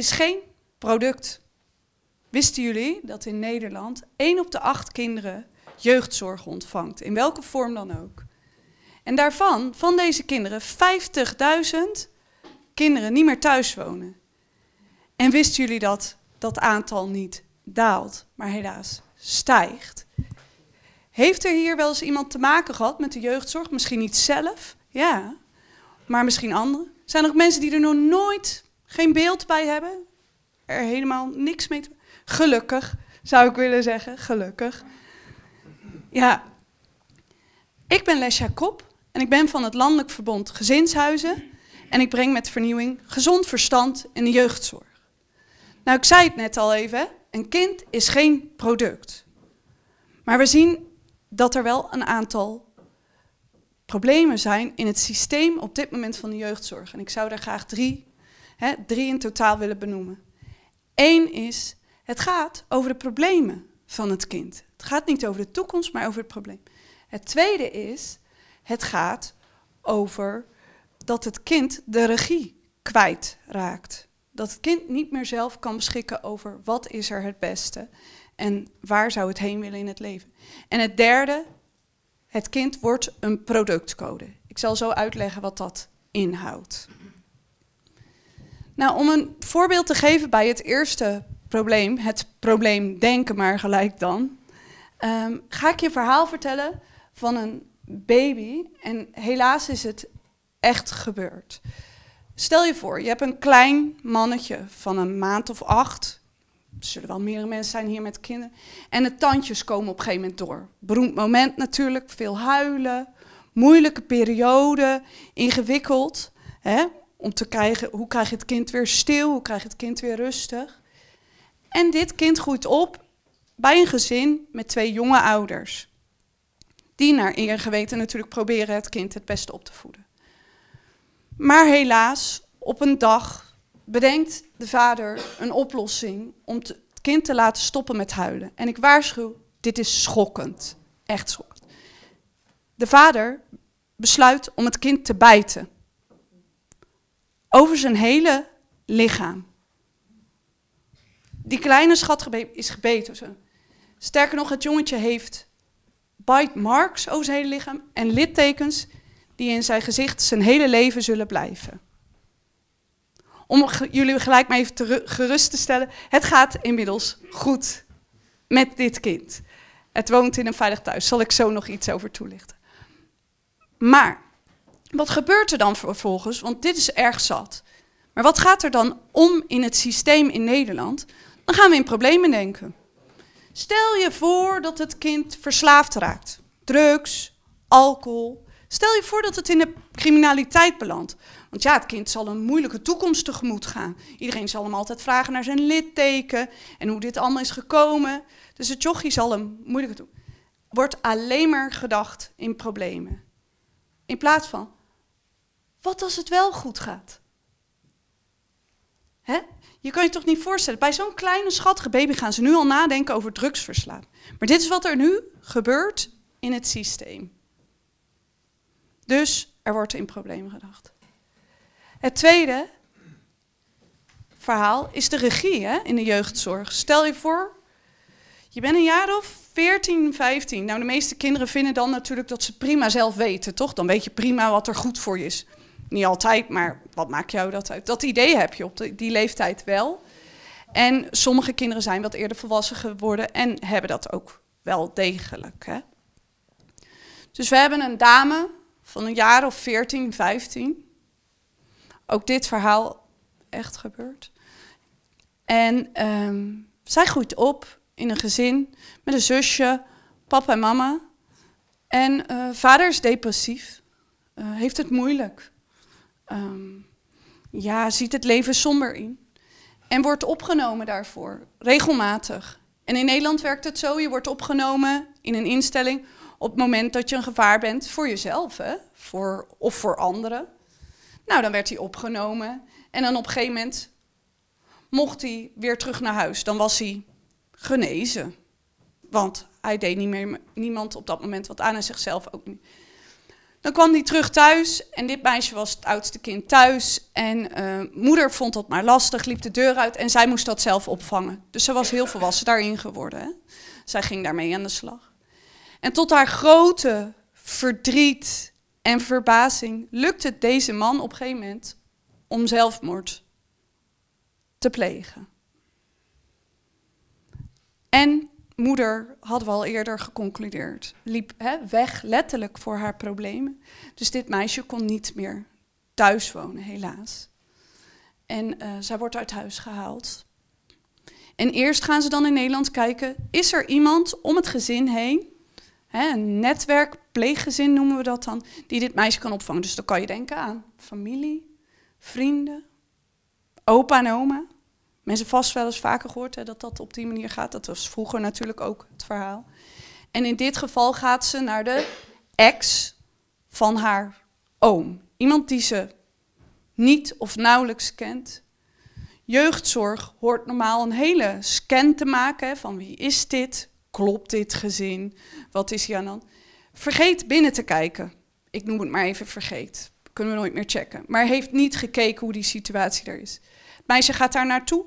is geen product. Wisten jullie dat in Nederland 1 op de 8 kinderen jeugdzorg ontvangt, in welke vorm dan ook? En daarvan, van deze kinderen, 50.000 kinderen niet meer thuis wonen. En wisten jullie dat dat aantal niet daalt, maar helaas stijgt? Heeft er hier wel eens iemand te maken gehad met de jeugdzorg? Misschien niet zelf, ja, maar misschien anderen. Zijn er ook mensen die er nog nooit geen beeld bij hebben. Er helemaal niks mee te... Gelukkig, zou ik willen zeggen. Gelukkig. Ja. Ik ben Lesja Kop en ik ben van het Landelijk Verbond Gezinshuizen. En ik breng met vernieuwing gezond verstand in de jeugdzorg. Nou, ik zei het net al even. Een kind is geen product. Maar we zien dat er wel een aantal problemen zijn in het systeem op dit moment van de jeugdzorg. En ik zou daar graag drie hè, drie in totaal willen benoemen. Eén is, het gaat over de problemen van het kind. Het gaat niet over de toekomst, maar over het probleem. Het tweede is, het gaat over dat het kind de regie kwijtraakt. Dat het kind niet meer zelf kan beschikken over wat is er het beste en waar zou het heen willen in het leven. En het derde, het kind wordt een productcode. Ik zal zo uitleggen wat dat inhoudt. Nou, om een voorbeeld te geven bij het eerste probleem, het probleem denken maar gelijk dan, ehm, ga ik je verhaal vertellen van een baby. En helaas is het echt gebeurd. Stel je voor, je hebt een klein mannetje van een maand of acht. Er zullen wel meerdere mensen zijn hier met kinderen. En de tandjes komen op een gegeven moment door. Beroemd moment natuurlijk, veel huilen, moeilijke periode, ingewikkeld. Hè? Om te krijgen, hoe krijg je het kind weer stil? Hoe krijg je het kind weer rustig? En dit kind groeit op bij een gezin met twee jonge ouders. Die naar eer geweten natuurlijk proberen het kind het beste op te voeden. Maar helaas, op een dag bedenkt de vader een oplossing om het kind te laten stoppen met huilen. En ik waarschuw, dit is schokkend. Echt schokkend. De vader besluit om het kind te bijten over zijn hele lichaam. Die kleine schat is gebeten. Sterker nog, het jongetje heeft bite marks over zijn hele lichaam en littekens die in zijn gezicht zijn hele leven zullen blijven. Om jullie gelijk maar even gerust te stellen, het gaat inmiddels goed met dit kind. Het woont in een veilig thuis, zal ik zo nog iets over toelichten. Maar wat gebeurt er dan vervolgens? Want dit is erg zat. Maar wat gaat er dan om in het systeem in Nederland? Dan gaan we in problemen denken. Stel je voor dat het kind verslaafd raakt. Drugs, alcohol. Stel je voor dat het in de criminaliteit belandt. Want ja, het kind zal een moeilijke toekomst tegemoet gaan. Iedereen zal hem altijd vragen naar zijn litteken en hoe dit allemaal is gekomen. Dus het jochie zal hem moeilijke toekomst... Wordt alleen maar gedacht in problemen. In plaats van, wat als het wel goed gaat? Hè? Je kan je toch niet voorstellen, bij zo'n kleine schattige baby gaan ze nu al nadenken over drugsverslaan. Maar dit is wat er nu gebeurt in het systeem. Dus er wordt in problemen gedacht. Het tweede verhaal is de regie in de jeugdzorg. Stel je voor, je bent een jaar of 14, 15. Nou, de meeste kinderen vinden dan natuurlijk dat ze prima zelf weten, toch? Dan weet je prima wat er goed voor je is niet altijd, maar wat maakt jou dat uit? Dat idee heb je op die leeftijd wel. En sommige kinderen zijn wat eerder volwassen geworden en hebben dat ook wel degelijk. Hè? Dus we hebben een dame van een jaar of 14, 15. Ook dit verhaal echt gebeurd. En ehm, zij groeit op in een gezin met een zusje, papa en mama. En eh, vader is depressief, eh, heeft het moeilijk. Ehm, ja, ziet het leven somber in. En wordt opgenomen daarvoor, regelmatig. En in Nederland werkt het zo, je wordt opgenomen in een instelling op het moment dat je een gevaar bent voor jezelf hè? Voor, of voor anderen. Nou, dan werd hij opgenomen en dan op een gegeven moment mocht hij weer terug naar huis. Dan was hij genezen. Want hij deed niet meer, niemand op dat moment wat aan en zichzelf ook niet. Dan kwam hij terug thuis en dit meisje was het oudste kind thuis. En eh, moeder vond dat maar lastig, liep de deur uit en zij moest dat zelf opvangen. Dus ze was heel volwassen daarin geworden. Hè? Zij ging daarmee aan de slag. En tot haar grote verdriet en verbazing lukte het deze man op een gegeven moment om zelfmoord te plegen. En moeder, hadden we al eerder geconcludeerd, liep hè, weg letterlijk voor haar problemen. Dus dit meisje kon niet meer thuis wonen, helaas. En eh, zij wordt uit huis gehaald. En eerst gaan ze dan in Nederland kijken, is er iemand om het gezin heen, een netwerk, pleeggezin noemen we dat dan, die dit meisje kan opvangen. Dus dan kan je denken aan familie, vrienden, opa en oma. Mensen vast wel eens vaker gehoord hè, dat dat op die manier gaat. Dat was vroeger natuurlijk ook het verhaal. En in dit geval gaat ze naar de ex van haar oom. Iemand die ze niet of nauwelijks kent. Jeugdzorg hoort normaal een hele scan te maken van wie is dit? Klopt dit gezin? Wat is hier aan dan? Vergeet binnen te kijken. Ik noem het maar even vergeet. Kunnen we nooit meer checken. Maar heeft niet gekeken hoe die situatie er is. Het meisje gaat daar naartoe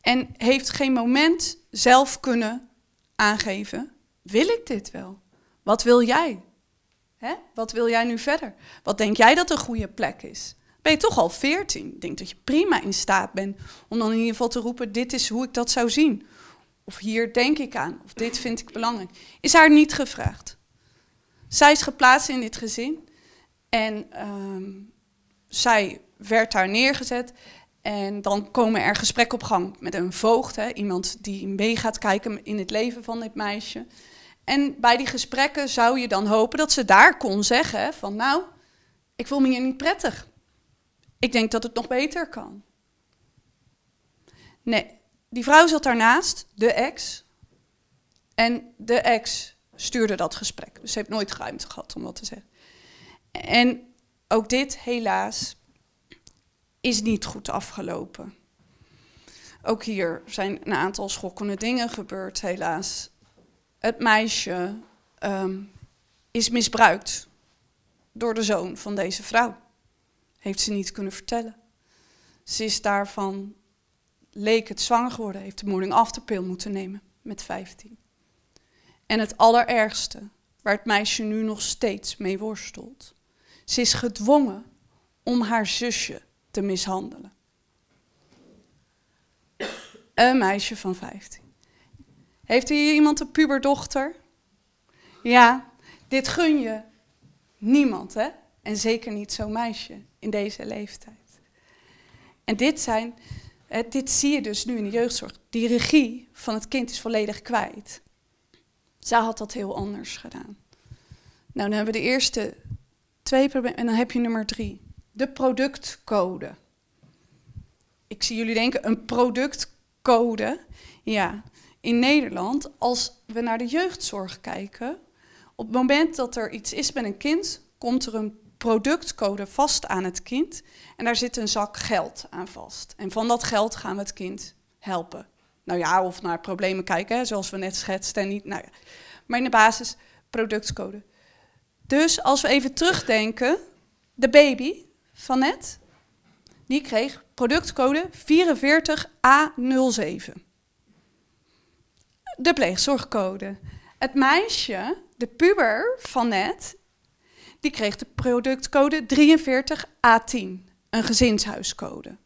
en heeft geen moment zelf kunnen aangeven: wil ik dit wel? Wat wil jij? Hè? Wat wil jij nu verder? Wat denk jij dat een goede plek is? Ben je toch al veertien? Ik denk dat je prima in staat bent om dan in ieder geval te roepen: dit is hoe ik dat zou zien. Of hier denk ik aan, of dit vind ik belangrijk. Is haar niet gevraagd. Zij is geplaatst in dit gezin en ehm, zij werd daar neergezet. En dan komen er gesprekken op gang met een voogd, hè, iemand die mee gaat kijken in het leven van dit meisje. En bij die gesprekken zou je dan hopen dat ze daar kon zeggen van nou, ik voel me hier niet prettig. Ik denk dat het nog beter kan. Nee, die vrouw zat daarnaast, de ex. En de ex stuurde dat gesprek. Dus ze heeft nooit ruimte gehad om dat te zeggen. En ook dit, helaas, is niet goed afgelopen. Ook hier zijn een aantal schokkende dingen gebeurd, helaas. Het meisje ehm, is misbruikt door de zoon van deze vrouw. Heeft ze niet kunnen vertellen. Ze is daarvan, leek het zwanger geworden, heeft de moeding af morning pil moeten nemen met 15. En het allerergste, waar het meisje nu nog steeds mee worstelt. Ze is gedwongen om haar zusje te mishandelen. Een meisje van 15. Heeft u hier iemand een puberdochter? Ja, dit gun je niemand, hè? En zeker niet zo'n meisje in deze leeftijd. En dit, zijn, dit zie je dus nu in de jeugdzorg. Die regie van het kind is volledig kwijt. Zij had dat heel anders gedaan. Nou, dan hebben we de eerste twee problemen en dan heb je nummer drie de productcode. Ik zie jullie denken, een productcode. Ja, in Nederland, als we naar de jeugdzorg kijken, op het moment dat er iets is met een kind, komt er een productcode vast aan het kind. En daar zit een zak geld aan vast. En van dat geld gaan we het kind helpen. Nou ja, of naar problemen kijken, zoals we net schetsten. En niet, nou Maar in de basis productcode. Dus als we even terugdenken, de baby, van net, die kreeg productcode 44A07. De pleegzorgcode. Het meisje, de puber van net, die kreeg de productcode 43A10, een gezinshuiscode.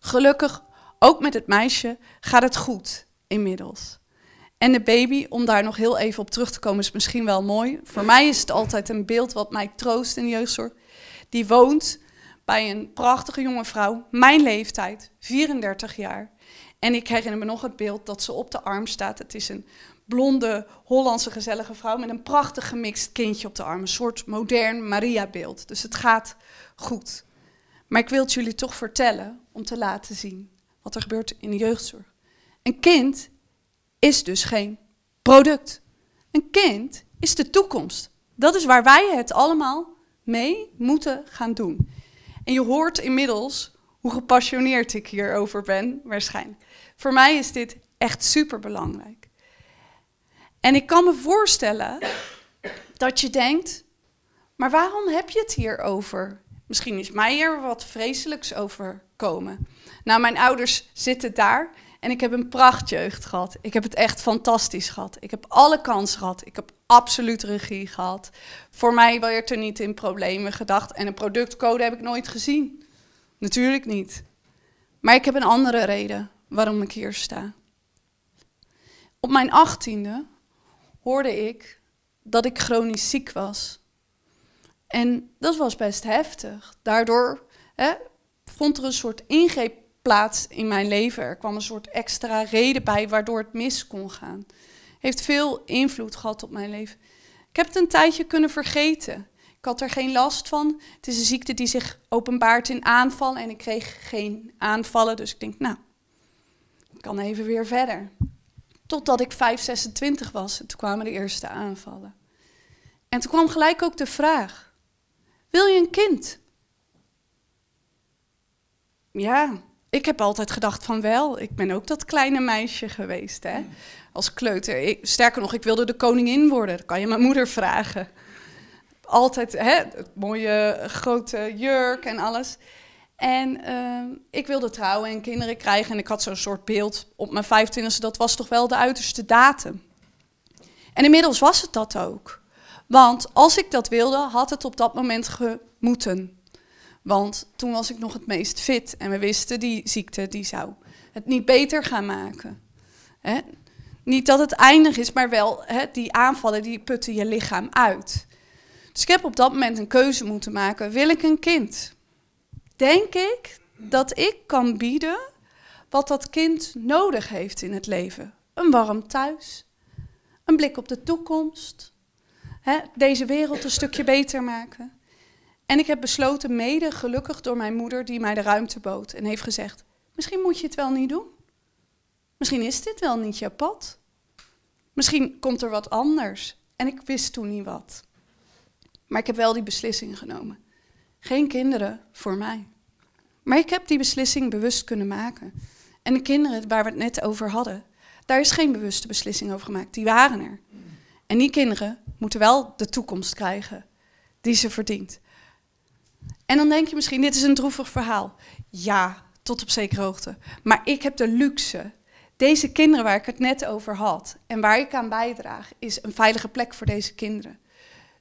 Gelukkig, ook met het meisje gaat het goed inmiddels. En de baby, om daar nog heel even op terug te komen, is misschien wel mooi. Voor mij is het altijd een beeld wat mij troost in de jeugdzorg. Die woont bij een prachtige jonge vrouw, mijn leeftijd, 34 jaar. En ik herinner me nog het beeld dat ze op de arm staat. Het is een blonde, Hollandse gezellige vrouw met een prachtig gemixt kindje op de arm. Een soort modern Maria-beeld. Dus het gaat goed. Maar ik wil het jullie toch vertellen om te laten zien wat er gebeurt in de jeugdzorg. Een kind is dus geen product. Een kind is de toekomst. Dat is waar wij het allemaal mee moeten gaan doen. En je hoort inmiddels hoe gepassioneerd ik hierover ben, waarschijnlijk. Voor mij is dit echt super belangrijk. En ik kan me voorstellen dat je denkt: maar waarom heb je het hier over? Misschien is mij er wat vreselijks overkomen. Nou, mijn ouders zitten daar en ik heb een prachtjeugd gehad. Ik heb het echt fantastisch gehad. Ik heb alle kansen gehad. Ik heb absoluut regie gehad. Voor mij werd er niet in problemen gedacht. En een productcode heb ik nooit gezien. Natuurlijk niet. Maar ik heb een andere reden waarom ik hier sta. Op mijn achttiende hoorde ik dat ik chronisch ziek was. En dat was best heftig. Daardoor hè, vond er een soort ingreep plaats in mijn leven. Er kwam een soort extra reden bij waardoor het mis kon gaan. Heeft veel invloed gehad op mijn leven. Ik heb het een tijdje kunnen vergeten. Ik had er geen last van. Het is een ziekte die zich openbaart in aanvallen. En ik kreeg geen aanvallen. Dus ik denk, nou, ik kan even weer verder. Totdat ik 5, 26 was. En toen kwamen de eerste aanvallen. En toen kwam gelijk ook de vraag: Wil je een kind? Ja, ik heb altijd gedacht van wel. Ik ben ook dat kleine meisje geweest. Hè? als kleuter. sterker nog, ik wilde de koningin worden. Dat kan je mijn moeder vragen. Altijd hè, het mooie grote jurk en alles. En ehm, ik wilde trouwen en kinderen krijgen. En ik had zo'n soort beeld op mijn 25e. Dat was toch wel de uiterste datum. En inmiddels was het dat ook. Want als ik dat wilde, had het op dat moment gemoeten. Want toen was ik nog het meest fit. En we wisten, die ziekte die zou het niet beter gaan maken. Hè? Niet dat het eindig is, maar wel hè, die aanvallen die putten je lichaam uit. Dus ik heb op dat moment een keuze moeten maken. Wil ik een kind? Denk ik dat ik kan bieden wat dat kind nodig heeft in het leven? Een warm thuis, een blik op de toekomst, hè, deze wereld een stukje beter maken. En ik heb besloten, mede gelukkig door mijn moeder, die mij de ruimte bood en heeft gezegd: Misschien moet je het wel niet doen. Misschien is dit wel niet jouw pad. Misschien komt er wat anders. En ik wist toen niet wat. Maar ik heb wel die beslissing genomen. Geen kinderen voor mij. Maar ik heb die beslissing bewust kunnen maken. En de kinderen waar we het net over hadden, daar is geen bewuste beslissing over gemaakt. Die waren er. En die kinderen moeten wel de toekomst krijgen die ze verdient. En dan denk je misschien, dit is een droevig verhaal. Ja, tot op zekere hoogte. Maar ik heb de luxe deze kinderen waar ik het net over had en waar ik aan bijdraag, is een veilige plek voor deze kinderen.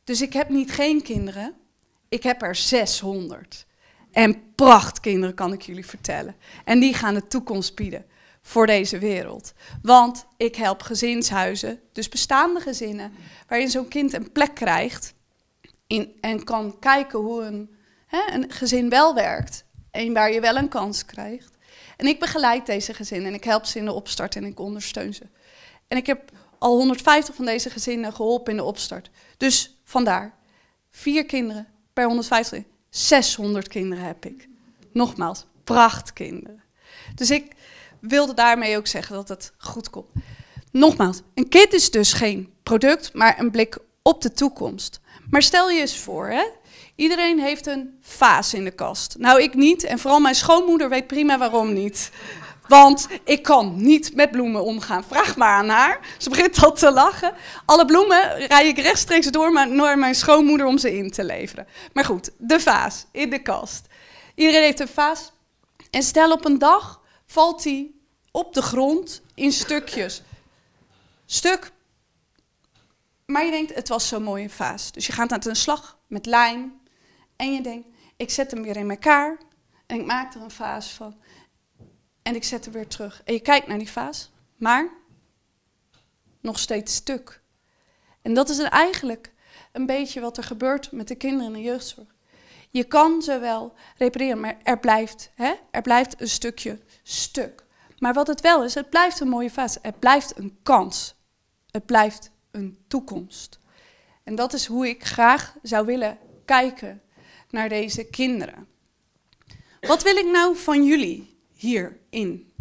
Dus ik heb niet geen kinderen, ik heb er 600. En prachtkinderen kan ik jullie vertellen. En die gaan de toekomst bieden voor deze wereld. Want ik help gezinshuizen, dus bestaande gezinnen, waarin zo'n kind een plek krijgt in, en kan kijken hoe een, hè, een gezin wel werkt en waar je wel een kans krijgt. En ik begeleid deze gezinnen en ik help ze in de opstart en ik ondersteun ze. En ik heb al 150 van deze gezinnen geholpen in de opstart. Dus vandaar, vier kinderen per 150, 600 kinderen heb ik. Nogmaals, prachtkinderen. Dus ik wilde daarmee ook zeggen dat het goed komt. Nogmaals, een kit is dus geen product, maar een blik op de toekomst. Maar stel je eens voor, hè? Iedereen heeft een vaas in de kast. Nou, ik niet. En vooral mijn schoonmoeder weet prima waarom niet. Want ik kan niet met bloemen omgaan. Vraag maar aan haar. Ze begint al te lachen. Alle bloemen rij ik rechtstreeks door naar mijn schoonmoeder om ze in te leveren. Maar goed, de vaas in de kast. Iedereen heeft een vaas. En stel op een dag valt die op de grond in stukjes. Stuk. Maar je denkt, het was zo'n mooie vaas. Dus je gaat aan de slag met lijm, en je denkt, ik zet hem weer in elkaar en ik maak er een vaas van. En ik zet hem weer terug. En je kijkt naar die vaas, maar nog steeds stuk. En dat is eigenlijk een beetje wat er gebeurt met de kinderen in de jeugdzorg. Je kan ze wel repareren, maar er blijft, hè? er blijft een stukje stuk. Maar wat het wel is, het blijft een mooie fase. Het blijft een kans. Het blijft een toekomst. En dat is hoe ik graag zou willen kijken naar deze kinderen. Wat wil ik nou van jullie hierin?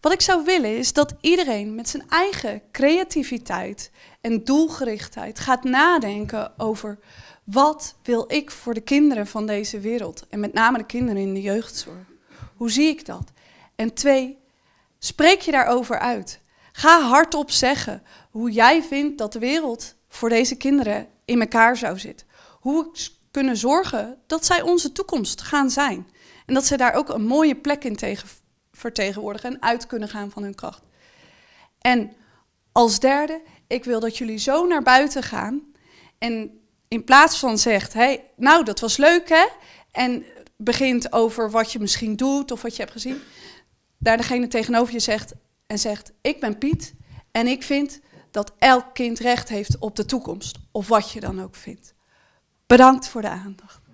Wat ik zou willen is dat iedereen met zijn eigen creativiteit en doelgerichtheid gaat nadenken over wat wil ik voor de kinderen van deze wereld en met name de kinderen in de jeugdzorg. Hoe zie ik dat? En twee, spreek je daarover uit. Ga hardop zeggen hoe jij vindt dat de wereld voor deze kinderen in elkaar zou zitten. Hoe kunnen zorgen dat zij onze toekomst gaan zijn. En dat ze daar ook een mooie plek in tegen vertegenwoordigen en uit kunnen gaan van hun kracht. En als derde, ik wil dat jullie zo naar buiten gaan en in plaats van zegt, hey, nou dat was leuk hè, en begint over wat je misschien doet of wat je hebt gezien, daar degene tegenover je zegt en zegt, ik ben Piet en ik vind dat elk kind recht heeft op de toekomst of wat je dan ook vindt. Bedankt voor de aandacht.